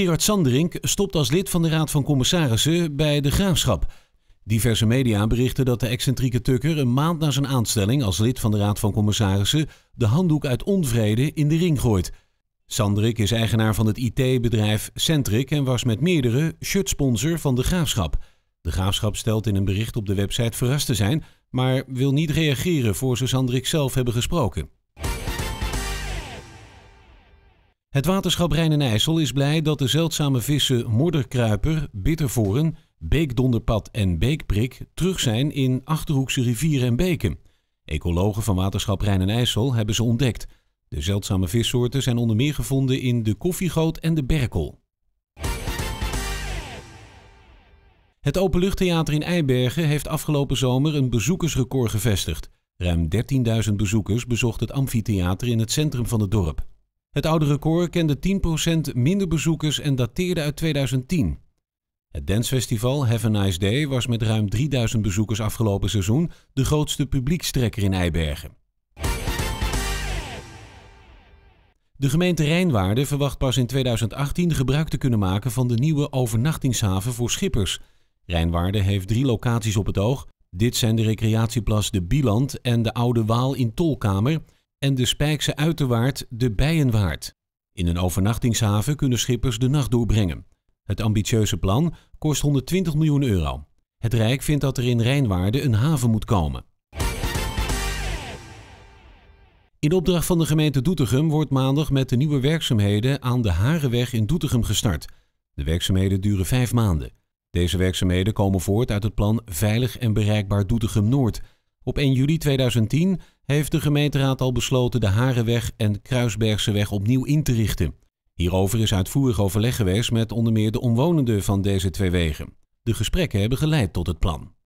Gerard Sanderink stopt als lid van de Raad van Commissarissen bij de Graafschap. Diverse media berichten dat de excentrieke Tukker een maand na zijn aanstelling als lid van de Raad van Commissarissen de handdoek uit onvrede in de ring gooit. Sanderik is eigenaar van het IT-bedrijf Centric en was met meerdere shirtsponsor van de Graafschap. De Graafschap stelt in een bericht op de website verrast te zijn, maar wil niet reageren voor ze Sanderik zelf hebben gesproken. Het waterschap Rijn en IJssel is blij dat de zeldzame vissen modderkruiper, bittervoren, beekdonderpad en beekprik terug zijn in Achterhoekse rivieren en beken. Ecologen van waterschap Rijn en IJssel hebben ze ontdekt. De zeldzame vissoorten zijn onder meer gevonden in de koffiegoot en de berkel. Het Openluchttheater in Eibergen heeft afgelopen zomer een bezoekersrecord gevestigd. Ruim 13.000 bezoekers bezochten het amfitheater in het centrum van het dorp. Het oude record kende 10% minder bezoekers en dateerde uit 2010. Het dancefestival Have a Nice Day was met ruim 3000 bezoekers afgelopen seizoen de grootste publiekstrekker in Eibergen. De gemeente Rijnwaarden verwacht pas in 2018 gebruik te kunnen maken van de nieuwe overnachtingshaven voor schippers. Rijnwaarden heeft drie locaties op het oog. Dit zijn de recreatieplas De Bieland en de Oude Waal in Tolkamer en de Spijkse Uiterwaard de Bijenwaard. In een overnachtingshaven kunnen schippers de nacht doorbrengen. Het ambitieuze plan kost 120 miljoen euro. Het Rijk vindt dat er in Rijnwaarde een haven moet komen. In opdracht van de gemeente Doetinchem wordt maandag met de nieuwe werkzaamheden aan de Harenweg in Doetinchem gestart. De werkzaamheden duren vijf maanden. Deze werkzaamheden komen voort uit het plan Veilig en Bereikbaar Doetinchem Noord. Op 1 juli 2010 heeft de gemeenteraad al besloten de Harenweg en Kruisbergseweg opnieuw in te richten. Hierover is uitvoerig overleg geweest met onder meer de omwonenden van deze twee wegen. De gesprekken hebben geleid tot het plan.